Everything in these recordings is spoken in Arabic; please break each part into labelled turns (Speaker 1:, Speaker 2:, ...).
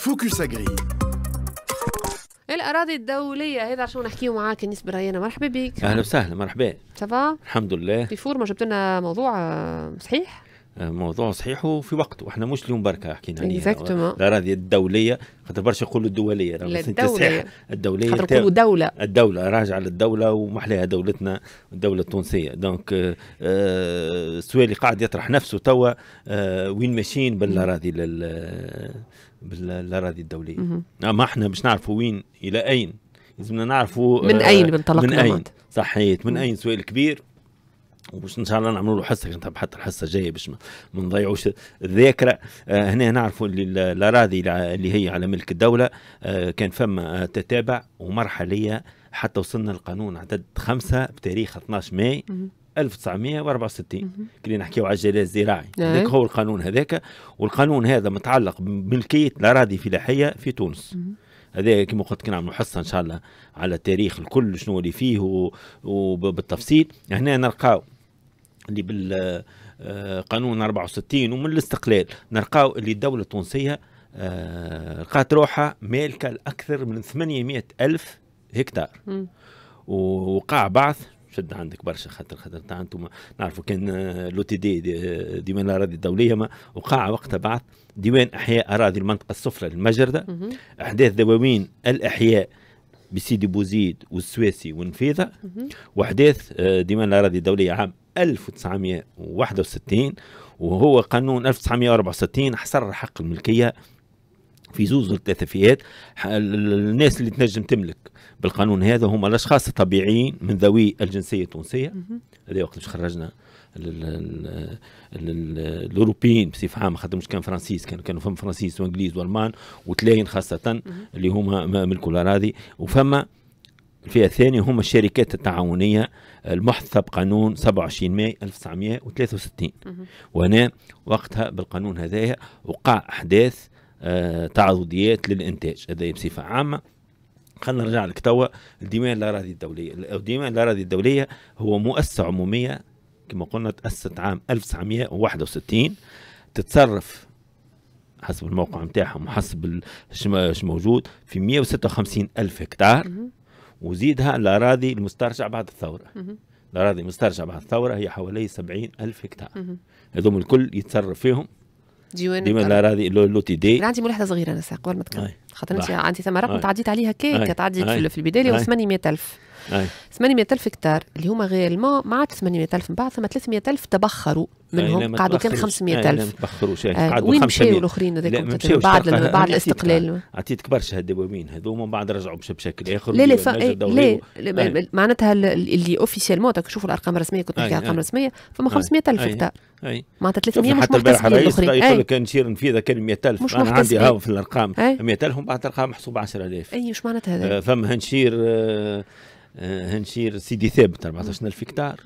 Speaker 1: فوكس أجري الاراضي الدوليه هذا شو نحكيو معاك الناس بريانه مرحبا بك
Speaker 2: اهلا وسهلا مرحبا سافا الحمد لله
Speaker 1: بيفور ما جبت لنا موضوع آه، صحيح
Speaker 2: آه، موضوع صحيح وفي وقته احنا مش اليوم بركه حكينا عليها الاراضي الدوليه خاطر برشا يقولوا الدوليه الدوليه صحيح الدوليه خاطر يقولوا دوله الدوله راجعه للدوله ومحلاها دولتنا الدوله التونسيه دونك آه، السؤال اللي قاعد يطرح نفسه توا وين ماشيين بالاراضي لل بالاراضي الدوليه نعم، ما احنا باش نعرفوا وين الى اين لازمنا نعرفوا من آه، اين بنطلق من اين صحيت من اين سؤال كبير وباش ان شاء الله نعملوا له حصه كنت حتى الحصه الجايه باش ما نضيعوش الذاكره آه هنا نعرفوا الاراضي اللي هي على ملك الدوله آه كان فما آه، تتابع ومرحليه حتى وصلنا القانون عدد خمسة بتاريخ 12 ماي 1964 كنا نحكيو على الجلاء الزراعي إيه. هذاك هو القانون هذاك والقانون هذا متعلق بملكيه الاراضي الفلاحيه في تونس هذا كما قلت كنا نعملوا حصه ان شاء الله على التاريخ الكل شنو اللي فيه وبالتفصيل هنا نلقاو اللي بال آه، قانون 64 ومن الاستقلال نلقاو اللي الدوله التونسيه آه، لقات روحها مالكه لاكثر من 800 الف هكتار وقع بعث شد عندك برشا خاطر خاطر تاع انتم نعرفوا كان آه، لو تي دي ديوان الاراضي الدوليه ما وقع وقتها بعد ديوان احياء اراضي المنطقه السفلى للمجرده احداث دواوين الاحياء بسيدي بوزيد والسويسي والنفيذه واحداث آه، ديوان الاراضي الدوليه عام 1961 وهو قانون 1964 حصر حق الملكيه في زوز ثلاثة فئات الناس اللي تنجم تملك بالقانون هذا هم الأشخاص الطبيعيين من ذوي الجنسية التونسية هذا وقت مش خرجنا الاوروبيين بصفه عامه خاطر مش كان فرانسيس كانوا كانوا فم فرانسيس وانجليز والمان وتلاين خاصه اللي هما ملكوا الاراضي وفما الفئه الثانيه هما الشركات التعاونيه المحثه بقانون 27 ماي 1963 وهنا وقتها بالقانون هذايا وقع احداث تعرضيات للانتاج هذا بصفه عامه خلينا نرجع لك توا الديوان الاراضي الدوليه الديوان الاراضي الدوليه هو مؤسسه عموميه كما قلنا تاسست عام 1961 تتصرف حسب الموقع نتاعهم وحسب اش موجود في 156 ألف هكتار وزيدها الأراضي المسترجعة بعد الثورة الأراضي المسترجعة بعد الثورة هي حوالي 70 ألف هكتار هذوم الكل يتصرف فيهم
Speaker 1: ديوان ديما لا راضي
Speaker 2: لو تي دي
Speaker 1: عندي ملاحظه صغيره انا ساق قبل ما تكمل خاطر انت عندي ثمرة رقم تعديت عليها كي تعديت في البدايه 800000 800 ألف هكتار اللي هما غيرمون ما عاد 800 ألف من بعد ثم 300 ألف تبخروا منهم قعدوا كان 500 ألف آه، ما تبخروش وين مشاو الاخرين بعد بعد الاستقلال
Speaker 2: عطيتك برشا الدوامين هذو بعد رجعوا بشكل اخر لا لا لا إيه،
Speaker 1: معناتها اللي مون تشوفوا الارقام الرسميه كنت نحكي ارقام رسميه فما 500 ألف هكتار اي معناتها 300 مش محتسبين الاخرين يقول لك
Speaker 2: نشير نفيذ كان 100000 الف انا عندي هاو في الارقام 100000 ومن بعد الارقام محسوب 10000
Speaker 1: اي مش معناتها هذا آه،
Speaker 2: فما نشير آه، آه، هنشير سيدي ثابت 14000 هكتار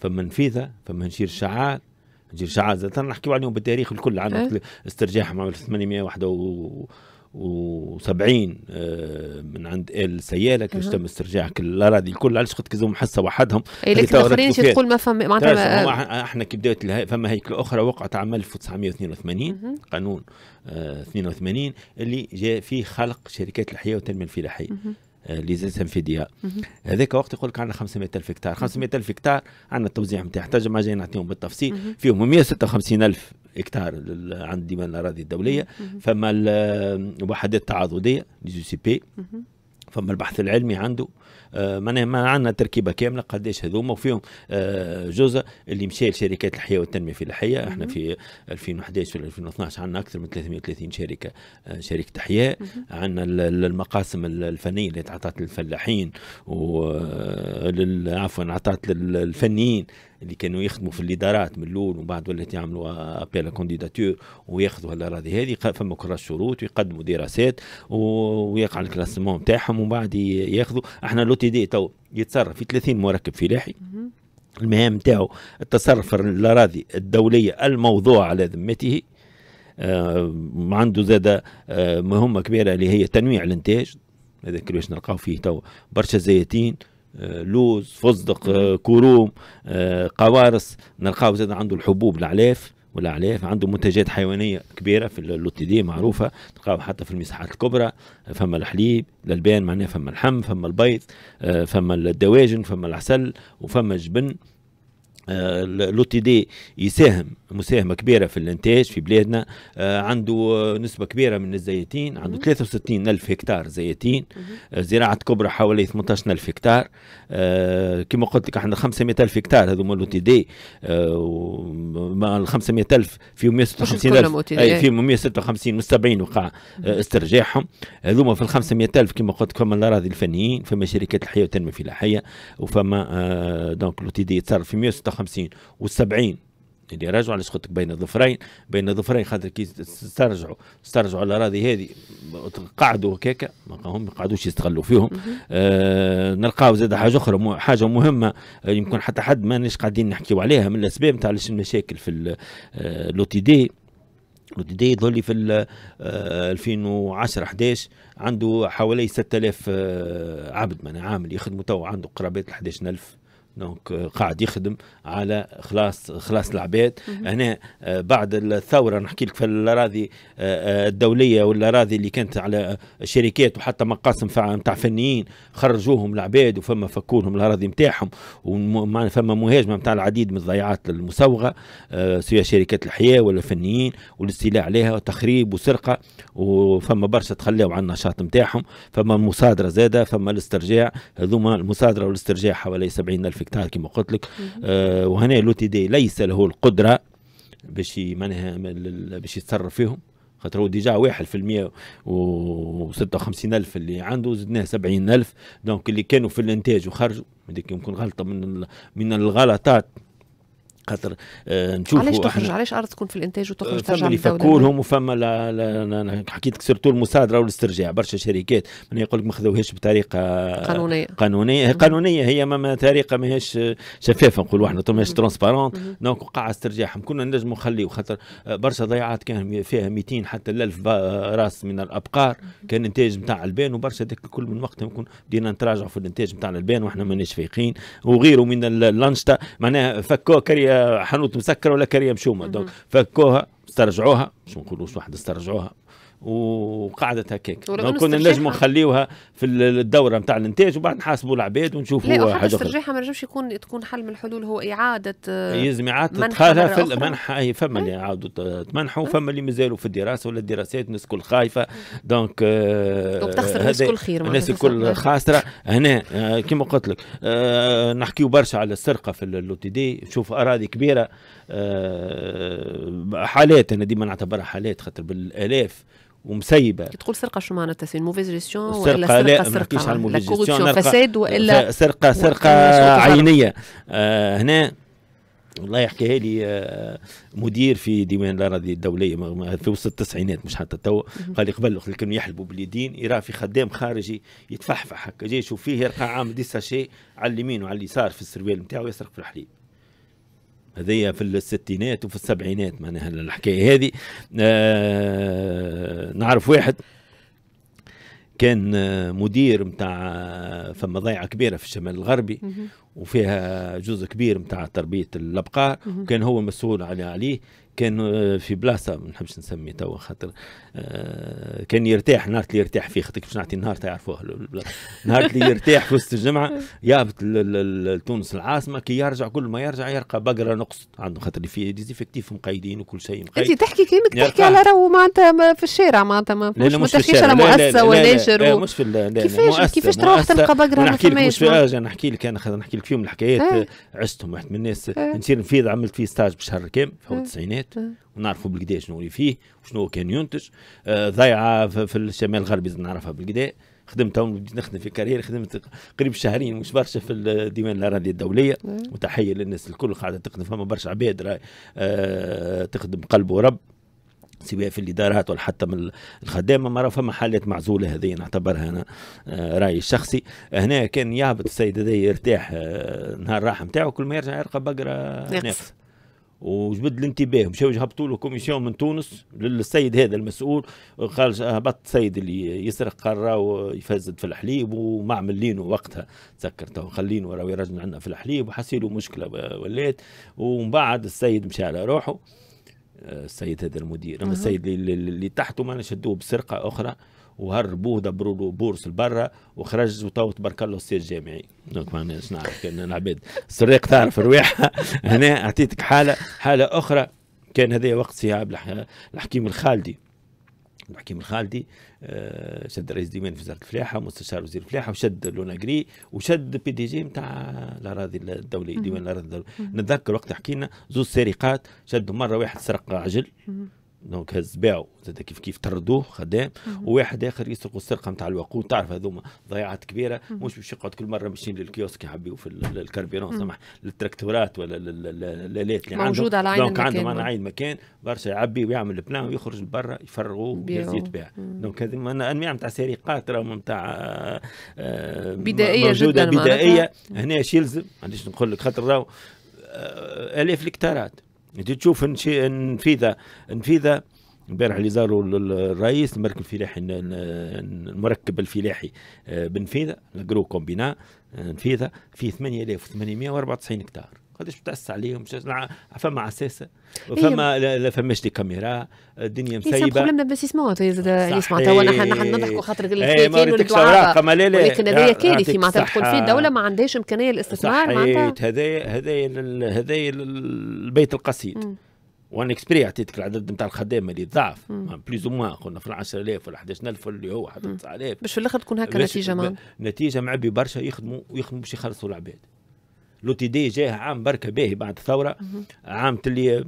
Speaker 2: فما نفيذه فما هنشير شعال هنشير شعال زاد نحكيو عليهم بالتاريخ الكل عندنا استرجاعهم عام 871 من عند ال سياله كيفاش إيه. تم استرجاع كل الاراضي الكل علاش قلت كزوم حصه وحدهم إيه، لكن الاخرين تقول ما فما معناتها احنا كي بدات الهي... فما هيكل اخرى وقعت عام 1982 قانون 82 آه، اللي جاء فيه خلق شركات الحياه والتنميه الفلاحيه آه، لي زيسم فيديا هذاك وقت يقول لك عندنا 500000 هكتار 500000 هكتار عندنا التوزيع نتاعها تنجم جاي نعطيهم بالتفصيل فيهم 156000 هكتار عند ديوان الاراضي الدوليه فما الوحدات آه، التعاضديه لي سي بي فما البحث العلمي عنده آه، معناها ما عندنا تركيبه كامله قداش هذوما وفيهم آه، جزء اللي مشى لشركات الحياه والتنميه الفلاحيه احنا في 2011 ولا 2012 عندنا اكثر من 330 شركه آه، شركه احياء عندنا المقاسم الفنيه اللي تعطات للفلاحين و عفوا عطات للفنيين اللي كانوا يخدموا في الادارات من الاول ومن بعد ولات يعملوا ابيل كونديداتور وياخذوا الاراضي هذه فما كره شروط ويقدموا دراسات ويقع الكلاسمون نتاعهم ومن بعد ياخذوا احنا تي دي تو يتصرف في 30 مركب فلاحي المهام نتاعو التصرف الاراضي الدوليه الموضوعه على ذمته آه عنده زاد آه مهمه كبيره اللي هي تنويع الانتاج هذا كلش نلقاو فيه تو برشا زيتين آه، لوز فصدق آه، كروم آه، قوارص نلقاو زاد عنده الحبوب العلاف والعلاف عنده منتجات حيوانيه كبيره في دي معروفه تلقاو حتى في المساحات الكبرى فما الحليب الالبان معناها فما اللحم فما البيض فما الدواجن فما العسل وفما الجبن آه، تي دي يساهم مساهمه كبيره في الانتاج في بلادنا آه، عنده نسبه كبيره من الزيتين عنده 63 الف هكتار زيتين آه، زراعه كبرى حوالي 18 الف هكتار كما قلت لك احنا 500 الف هكتار هذوما تي دي مع ال 500 الف فيهم 156 الف اي فيهم 156 و70 وقع استرجاعهم هذوما في ال 500 الف كما قلت لك فما الاراضي الفنيين فما شركات الحياه والتنميه الفلاحيه وفما دونك لو تي دي يتصرف في 156 50 و 70 اللي راجعوا علاش قلت بين الظفرين بين الظفرين خاطر كي استرجعوا استرجعوا الاراضي هذه قعدوا هكاك ما هم ما قعدوش يستغلوا فيهم آه نلقاو زاد حاجه اخرى حاجه مهمه آه، يمكن حتى حد ماناش قاعدين نحكيو عليها من الاسباب نتاع المشاكل في آه، لوتي دي لوتي دي يظهر في 2010 11 آه، عنده حوالي 6000 عبد معناها عامل يخدموا تو عنده قرابات ال 11000 دونك آه، قاعد يخدم على خلاص خلاص العباد هنا آه، بعد الثوره نحكي لك في الاراضي آه، الدوليه والاراضي اللي كانت على شركات وحتى مقاسم نتاع فنيين خرجوهم العباد وفما فكولهم الاراضي نتاعهم ومعنا فما مهاجمه نتاع العديد من الضيعات المسوغه سواء شركات الحياه ولا فنيين والاستيلاء عليها وتخريب وسرقه وفما برشا تخلاو عن النشاط نتاعهم فما المصادره زاده فما الاسترجاع هذوما المصادره والاسترجاع حوالي 70 الف القطاع كما قلت لك آه وهنا لو تي دي ليس له القدره باش معناها باش يتصرف فيهم خاطر هو ديجا واحد في المية وخمسين ألف اللي عنده زدناه سبعين ألف دونك اللي كانوا في الإنتاج وخرجوا هذيك يمكن غلطة من من الغلطات خاطر آه، نشوفوا علاش تخرج
Speaker 1: علاش ارض تكون في الانتاج وتخرج آه، ترجع فما فكولهم
Speaker 2: وفما لا لا حكيت سيرتو المصادره والاسترجاع برشا شركات من يقول لك ما خذوهاش بطريقه قانونيه قانونيه قانونيه هي ما طريقه ماهيش شفافه نقولوا احنا ماهيش ترونسبارون دونك وقع استرجاعهم كنا نجموا نخليو خاطر آه، برشا ضيعات كان فيها 200 حتى ل 1000 راس من الابقار كان انتاج نتاع البان وبرشا هذاك الكل من وقتها يكون بدينا نتراجعوا في الانتاج نتاع البان واحنا ماناش فايقين وغيره من الانشطه معناها فكوا كريه حانوت مسكره ولا كريم شومه دونك فكوها استرجعوها مش ما نقولوش واحد استرجعوها وقعدت هكاك كنا نجم نخليوها في الدوره نتاع الانتاج وبعد نحاسبوا العباد ونشوفوا لا حاجه اخرى
Speaker 1: ما نجمش يكون تكون حل من الحلول هو اعاده آه، يلزم اعاده منحها في المنح
Speaker 2: اي فما اللي إيه. عاودوا تمنحوا إيه. فما اللي مازالوا في الدراسه ولا الدراسات الناس إيه. آه، الكل خايفه دونك وبتخسر الناس الكل خير الناس الكل خاسره هنا آه، كما قلت لك نحكيو برشا على السرقه في اللو تي دي نشوف اراضي كبيره حالات انا ديما نعتبرها حالات خاطر بالالاف ومسيبه
Speaker 1: تقول سرقه شو معناتها سي موفيز جيستيون ولا سرقه لا ما نحكيش على موفيز جيستيون فساد والا سرقه سرقه عينيه
Speaker 2: آه هنا والله يحكيها لي آه، مدير في ديوان الاراضي الدوليه في وسط التسعينات مش حتى تو قال لي قبل كانوا يحلبوا باليدين يرى في خدام خارجي يتفحفح هكا جاي يشوف فيه يلقى عامل دي ساشي على اليمين وعلى اليسار في السروال نتاعو يسرق في الحليب هذيا في الستينات وفي السبعينات معناها الحكايه هذه آه، نعرف واحد كان مدير نتاع فما ضيعه كبيره في الشمال الغربي وفيها جزء كبير نتاع تربيه الابقار وكان هو مسؤول عليه كان آه، في بلاصه ما نحبش نسمي توا خاطر آه، كان يرتاح نهار اللي يرتاح فيه خاطر باش نعطي نهار تعرفوه نهار اللي يرتاح في وسط الجمعه يهبط لتونس العاصمه كي يرجع كل ما يرجع يلقى بقره نقصت عنده خاطر في ديزيفكتيف مقيدين وكل شيء مقيد انت تحكي كانك تحكي على
Speaker 1: راهو معناتها في الشارع معناتها ما لا لا مش في مؤسسه ولا لا مش في كيفاش كيفاش تروح تلقى بقره ما في
Speaker 2: نحكي لك انا نحكي لك فيهم الحكايات إيه. عشتهم واحد من الناس إيه. نصير نفيض عملت فيه ستاج بشهر كامل في إيه. التسعينات الحاجات ونعرفوا بالكدا شنو اللي فيه وشنو كان ينتج آه، ضيعه في الشمال الغربي نعرفها بالكدا خدمت بديت نخدم في كارير خدمت قريب شهرين مش برشا في ديوان الاراضي الدوليه إيه. وتحيه للناس الكل قاعده تخدم فما برشا عباد آه تخدم قلب ورب سواء في الادارات ولا حتى من الخدامه مرة فما حالات معزوله هذه نعتبرها انا آه، رايي الشخصي هنا كان يهبط السيد هذا يرتاح آه، نهار راح نتاعو كل ما يرجع يلقى بقره ناقصه وجبد الانتباه مشاو يهبطوا له كوميسيون من تونس للسيد هذا المسؤول قال هبط السيد اللي يسرق قرا يفزد في الحليب وما عملينه وقتها تذكرته خلينه راهو يرجع عندنا في الحليب وحسيله مشكله ولات ومن بعد السيد مشى على روحه آه، السيد هذا المدير السيد اللي, اللي تحته ما شدوه بسرقه اخرى وهربوه دبروا له بورس لبرا وخرج وتو تبارك الله السير جامعي دونك معناش نعرف كان العباد السريق تعرف رواحها هنا اعطيتك حاله حاله اخرى كان هذا وقت سي عبد الحكيم الخالدي الحكيم الخالدي آه، شد رئيس ديوان في وزاره الفلاحه مستشار وزير الفلاحه وشد لوناغري وشد بي دي جي نتاع الاراضي الدوليه ديوان الاراضي الدوليه نتذكر وقت حكينا زوج سرقات شدوا مره واحد سرق عجل مم. دونك هز باعوا زاد كيف كيف طردوه خدام وواحد اخر يسرق السرقه نتاع الوقود تعرف هذوما ضياعات كبيره مش باش يقعد كل مره ماشيين للكيوسك يحبيو في الكربيرون سمح للتراكتورات ولا الالات اللي عندهم موجود على عين دونك عندهم على عين مكان برشا يعبي ويعمل البلان ويخرج لبرا يفرغوه ويزيد يتباع دونك هذه انواع نتاع سرقات راهم نتاع آه، آه، بدائيه جدا بدائيه هنا يلزم علاش نقول لك خاطر راهو آه، الاف الكتارات انت تشوف نفيذه نفيذه امبارح اللي زاروا الرئيس المركب الفلاحي المركب الفلاحي آه، بنفيذه الجرو كومبينا نفيذه فيه 8894 هكتار قداش بتاثر عليهم فما عساسه فما فماش دي كاميرا الدنيا مسيبه سي بروبليم
Speaker 1: دانفستيسمون يسمع توا نحن نحن نضحكوا خاطر إيه، الفلاتين والدعابه ولكن هذايا كارثي معناتها تقول في دوله ما عندهاش امكانيه للاستثمار معناتها
Speaker 2: هذايا هذايا هذايا البيت القصيد وان اكسبري عطيتك العدد نتاع الخدامه اللي ضعف بليز او موان قلنا في ال 10000 ولا 11000 اللي هو 9000 باش
Speaker 1: في الاخر تكون هكا نتيجه
Speaker 2: نتيجه معبي برشا يخدموا ويخدموا باش يخلصوا العباد لو تي دي جاه عام بركه باهي بعد الثوره عام اللي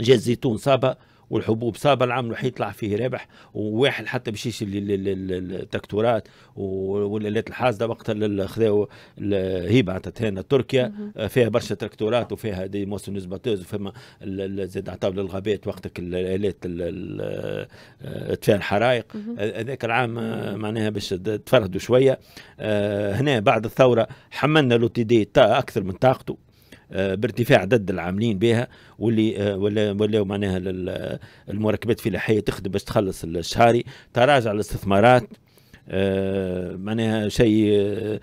Speaker 2: جا الزيتون صابه والحبوب صاب العام راح يطلع فيه ربح وواحد حتى باش يشري التكتورات والالات الحاسده وقت اللي خذاو الهبه عطت هنا تركيا فيها برشا تكتورات وفيها دي موسونيزباتوز وفما زاد عطاو للغابات وقتك الالات اطفاء الحرائق آه، آه، هذاك العام آه، معناها باش تفردوا شويه هنا بعد الثوره حملنا لوتيدي اكثر من طاقته بارتفاع عدد العاملين بها واللي ولا ولا معناها المركبات الفلاحيه تخدم باش تخلص الشهاري تراجع الاستثمارات آه معناها شيء آه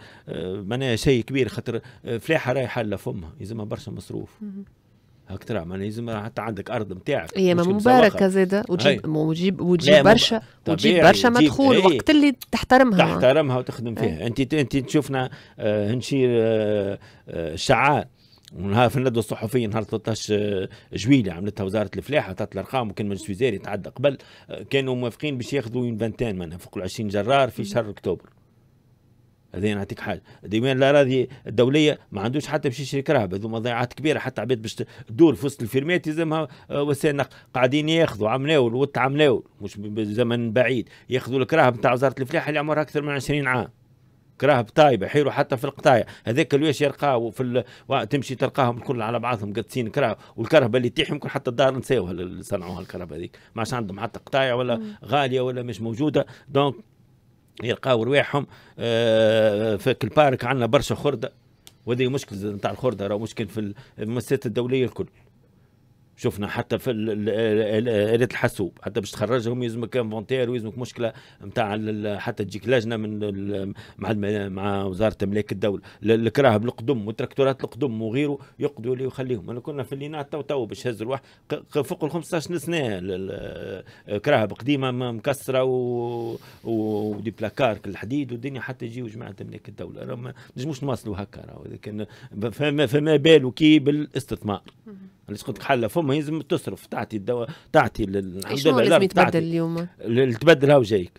Speaker 2: معناها شيء كبير خاطر فلاحه رايحه لفمها يلزمها برشا مصروف هاك ترى معناها يلزم حتى عندك ارض نتاعك هي مباركه زاده وتجيب وتجيب وتجيب برشا وتجيب برشا مدخول إيه. وقت
Speaker 1: اللي تحترمها تحترمها
Speaker 2: وتخدم فيها إيه. انت انت تشوفنا آه هنشير الشعار آه، آه، ونهار في الندوه الصحفيه نهار 13 آه، جويلية عملتها وزاره الفلاحه عطات الارقام وكان مجلس وزاري تعدى قبل آه، كانوا موافقين باش ياخذوا اون فانتين منها فوق ال 20 جرار في شهر اكتوبر هذه نعطيك حاجه ديوان الاراضي الدوليه ما عندوش حتى باش يشري كرهب هذوما ضيعات كبيره حتى عباد باش تدور في وسط الفيرمات يلزمها آه، وسائل نقل قاعدين ياخذوا عملاول وتعملاول مش بزمن بعيد ياخذوا الكرهب نتاع وزاره الفلاحه اللي عمرها اكثر من 20 عام كراه بطايبه حيرو حتى في القطايع هذاك الواش يلقاو في ال... تمشي تلقاهم الكل على بعضهم قدسين كراه والكرهبه اللي تيح يمكن حتى الدار نساوها اللي صنعوها الكرهبه هذيك ما عادش عندهم حتى قطايع ولا مم. غاليه ولا مش موجوده دونك يلقاو رواحهم آه في البارك عندنا برشا خرده وهذه مشكل نتاع الخرده راه مشكل في المؤسسات الدوليه الكل شفنا حتى في آلة الحاسوب حتى باش تخرجهم يلزمك انفونتير ويلزمك مشكله نتاع حتى تجيك لجنه من مع مع وزاره املاك الدوله الكراهب القدم والتراكتورات القدم وغيره يقضوا لي ويخليهم انا كنا في اللينات تو تو باش هز الواحد فوق ال 15 سنه آه، كراهب قديمه مكسره و... ودي بلاكار الحديد والدنيا حتى يجيو جماعه املاك الدوله راه ما نجموش نواصلوا هكا فما فما بالو كي بالاستثمار اللي تقول لك حل فما لازم تصرف تعطي الدواء تعطي الحمد لله لازم يتبدل اليوم؟ اللي تبدل هاو جايك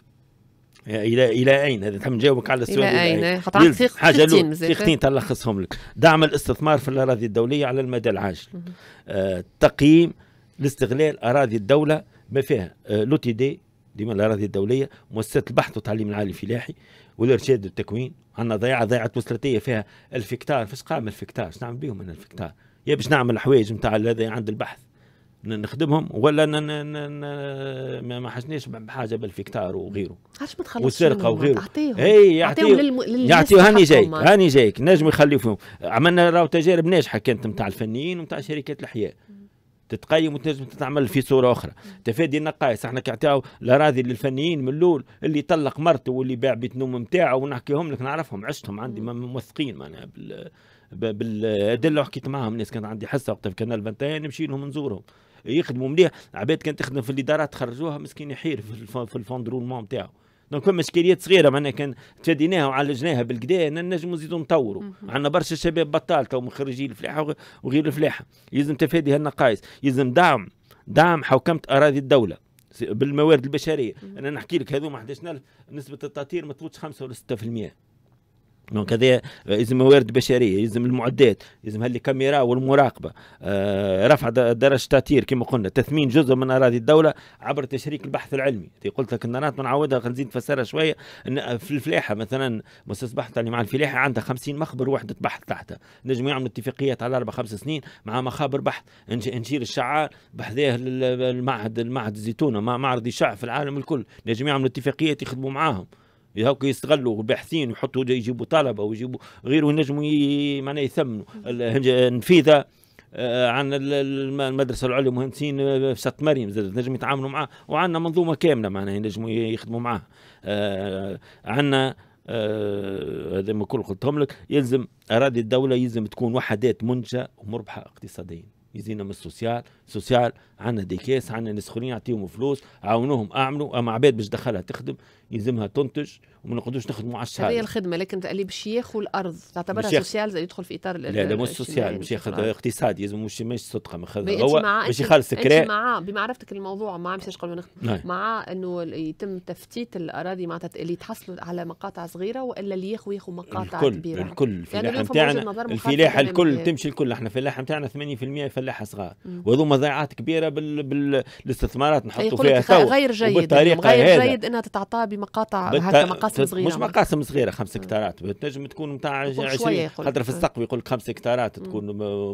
Speaker 2: الى الى اين هذا تم نجاوبك على السؤال الى اين حاجه لو ثقتين تلخصهم لك دعم الاستثمار في الاراضي الدوليه على المدى العاجل آه تقييم لاستغلال اراضي الدوله ما فيها آه تي دي ديما الاراضي الدوليه مؤسسه البحث والتعليم العالي الفلاحي والارشاد والتكوين عندنا ضيعه ضيعه وصلتيه فيها 1000 هكتار فاش قام 1000 هكتار شنو نعمل بهم انا الفكتار يا باش نعمل حوايج نتاع هذا عند البحث نخدمهم ولا ما حسنيش بحاجه بالفكتار وغيره
Speaker 1: علاش ما تخلصش والسرقه وغيره اعطيهم اي يعطيهم للم... يعطيو هاني جايك هاني
Speaker 2: جايك نجم يخليو فيهم عملنا راهو تجارب ناجحه كانت نتاع الفنيين ونتاع شركات الاحياء تتقيم وتنجم تتعمل في صوره اخرى تفادي النقائص احنا كنعطيو الاراضي للفنيين من الاول اللي طلق مرته واللي باع بيت نوم نتاعه ونحكيهم لك نعرفهم عشتهم عندي موثقين معناها بال... بالادله حكيت معاهم الناس كانت عندي حصه وقتها في كانال 21 نمشي لهم نزورهم يخدموا مليح عباد كانت تخدم في الادارات تخرجوها مسكين يحير في الفوندرولمون نتاعو دونك فما اشكاليات صغيره معناها كان تفاديناها وعالجناها بالكدا نجموا نزيدوا نطوروا عندنا برشا شباب بطال تو مخرجين الفلاحه وغير الفلاحه يلزم تفادي هالنقائص يلزم دعم دعم حوكمه اراضي الدوله بالموارد البشريه انا نحكي لك هذوما 11000 نسبه التطهير ما تفوتش 5 ولا 6% دونك هذا يلزم موارد بشريه يلزم المعدات يلزم الكاميرا والمراقبه آه، رفع درجه تاثير كما قلنا تثمين جزء من اراضي الدوله عبر تشريك البحث العلمي قلت لك النارات نعاودها نزيد نفسرها شويه ان في الفلاحه مثلا مؤسسه بحث مع الفلاحه عندها 50 مخبر وحده بحث تحتها نجم يعملوا اتفاقيات على اربع خمس سنين مع مخابر بحث نشير الشعار بحذاه المعهد المعهد الزيتونه معرض يشع في العالم الكل نجم يعملوا اتفاقيات يخدموا معاهم يستغلوا باحثين يحطوا يجيبوا طلبه ويجيبوا غيره ينجموا معناها يثمنوا النفيذه آه، عن المدرسه العليا المهندسين آه، في سات مريم زاد نجم يتعاملوا معاه وعندنا منظومه كامله معناها ينجموا يخدموا معاه آه، عندنا هذا ما كل قلتهم لك يلزم اراضي الدوله يلزم تكون وحدات منتجه ومربحه اقتصاديا يزينا من السوسيال سوسيال عندنا دي كيس عندنا ناس خرين يعطيهم فلوس عاونوهم اعملوا اما عباد باش دخلها تخدم يلزمها تنتج وما نقعدوش نخدموا على الشهر هذه
Speaker 1: الخدمه لكن اللي باش ياخذ الارض تعتبرها سوسيال يدخل في اطار لا لا مش سوسيال باش ياخذ
Speaker 2: اقتصادي يلزم مش مش صدقه ما هو باش يخلص كرا
Speaker 1: مع بمعرفتك الموضوع ما عمش قبل نعم. مع انه يتم تفتيت الاراضي معناتها اللي تحصلوا على مقاطع صغيره والا اللي ياخذوا ياخذوا مقاطع الكل كبيره الكل الفلاحه نتاعنا الفلاحه الكل
Speaker 2: تمشي الكل احنا الفلاحه نتاعنا 80% نفلحها صغار وهذو مضيعات كبيره بال... بالاستثمارات نحطوا فيها تو غير جيد وبالطريقه غير جيد
Speaker 1: انها تتعطى بمقاطع بت... هكا مقاسم صغيره مش مقاسم
Speaker 2: صغيره خمس هكتارات تنجم تكون نتاع 20 خاطر في السقف يقول لك خمس هكتارات تكون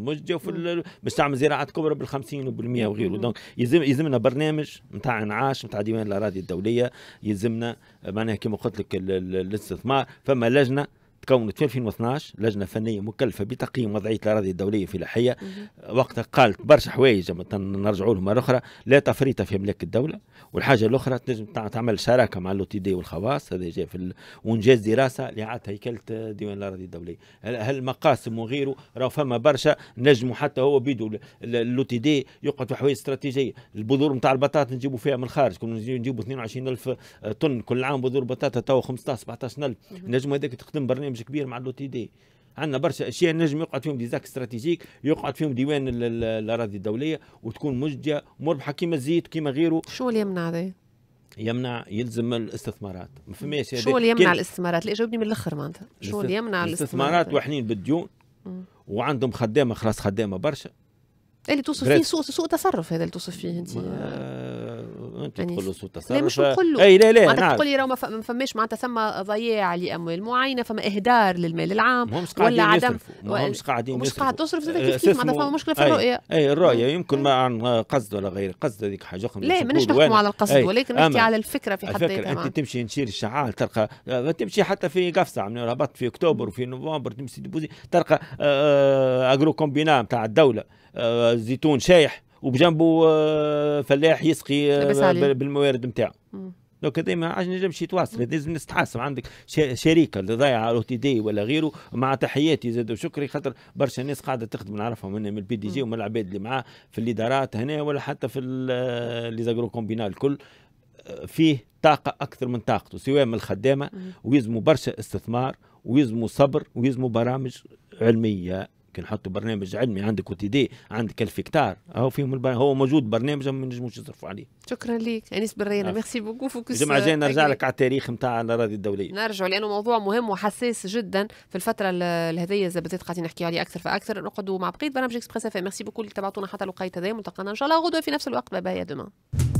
Speaker 2: مجدة وفي باش تعمل زراعات كبرى بال 50 وبال100 وغيره دونك يلزم يلزمنا برنامج نتاع انعاش نتاع ديوان الاراضي الدوليه يلزمنا معناها كما قلت لك الاستثمار فما لجنه تكونت في 2012 لجنه فنيه مكلفه بتقييم وضعيه الاراضي الدوليه في لحيه وقتها قالت برشا حوايج نرجعوا لهم مره اخرى لا تفريط في املاك الدوله والحاجه الاخرى تنجم تعمل شراكه مع لوتي دي والخواص هذا جاء في ال... وانجاز دراسه لاعاده هيكله ديوان الاراضي الدوليه هل مقاسم وغيره راه فما برشا نجموا حتى هو بيدو اللوتي دي يقعد في حوايج استراتيجيه البذور نتاع البطاطا نجيبوا فيها من الخارج كنا نجيبوا 22000 آه، طن كل عام بذور بطاطا تو 15 17000 نجم هذاك تخدم برنامج برنامج كبير مع لو تي دي عندنا برشا اشياء نجم يقعد فيهم ديزاك استراتيجيك يقعد فيهم ديوان الاراضي الدوليه وتكون مجديه مربحه كيما الزيت كيما غيره شو اللي يمنع هذا؟ يمنع يلزم الاستثمارات ما فماش شو اللي يمنع
Speaker 1: الاستثمارات؟ اللي جاوبني من الاخر معناتها شو اللي يمنع الاستثمارات واحنين
Speaker 2: بالديون وعندهم خدامه خلاص خدامه برشا اللي توصف فيه سوء
Speaker 1: سوء تصرف هذا اللي توصف فيه انت انت يعني تقول له سوء تصرف لا مش نقول له اي لا لا معناتها نعم. تقول لي راه ما فماش معناتها ثم ضياع لاموال معينه فما اهدار للمال العام ولا عدم مش قاعدين مش قاعد تصرف كيف أه، كيف معناتها فما مشكله في الرؤيه
Speaker 2: اي الرؤيه يمكن ما عن قصد ولا غير قصد هذيك حاجه اخرى لا مانيش نحكموا على القصد ولكن نحكي على الفكره في حد ذاتها انت تمشي نشير الشعال تلقى آه، تمشي حتى في قفصه من يعني في اكتوبر وفي نوفمبر تمشي تلقى آه، اجرو كومبينا نتاع الدوله الزيتون آه، شايح وبجنبه آه، فلاح يسقي آه، بالموارد نتاعو دونك هذا ما عادش نجمش يتواصل لازم نستحاسب عندك شريكه اللي ضايعه او تي دي ولا غيره مع تحياتي زاد وشكري خاطر برشا ناس قاعده تخدم نعرفهم هنا من البي دي جي ومن العباد اللي معاه في الادارات هنا ولا حتى في لي زاغرو كومبينا الكل فيه طاقه اكثر من طاقته سواء من الخدامه ويزموا برشا استثمار ويزموا صبر ويزموا برامج علميه كي نحطوا برنامج علمي عندك دي عندك الف هكتار هو فيهم البر... هو موجود برنامج ما نجموش نصرفوا عليه
Speaker 1: شكرا لك انيس برينا ميرسي بوكو فوكس الجمعه الجايه نرجع لك
Speaker 2: على التاريخ نتاع الاراضي الدوليه
Speaker 1: نرجع لانه موضوع مهم وحساس جدا في الفتره الهذيه اذا بدات قاعدين نحكي عليه اكثر فاكثر نقعدوا مع بقيه برامج اكسبريس اف ميرسي بوكو اللي تبعتونا حتى لقايه هذا ملتقانا ان شاء الله غدوه في نفس الوقت باي باي دومان